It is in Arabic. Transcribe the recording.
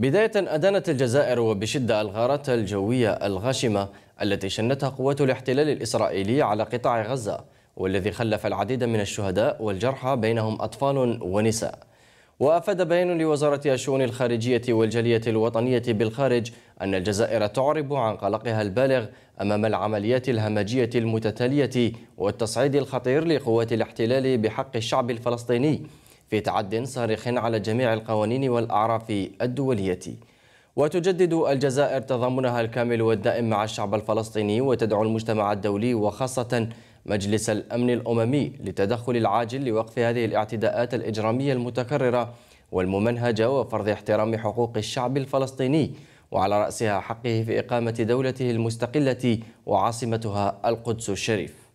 بداية أدانت الجزائر وبشدة الغارات الجوية الغاشمة التي شنتها قوات الاحتلال الإسرائيلي على قطاع غزة والذي خلف العديد من الشهداء والجرحى بينهم أطفال ونساء وأفاد بيان لوزارة الشؤون الخارجية والجالية الوطنية بالخارج أن الجزائر تعرب عن قلقها البالغ أمام العمليات الهمجية المتتالية والتصعيد الخطير لقوات الاحتلال بحق الشعب الفلسطيني في تعد صارخ على جميع القوانين والأعراف الدولية وتجدد الجزائر تضامنها الكامل والدائم مع الشعب الفلسطيني وتدعو المجتمع الدولي وخاصة مجلس الأمن الأممي للتدخل العاجل لوقف هذه الاعتداءات الإجرامية المتكررة والممنهجة وفرض احترام حقوق الشعب الفلسطيني وعلى رأسها حقه في إقامة دولته المستقلة وعاصمتها القدس الشريف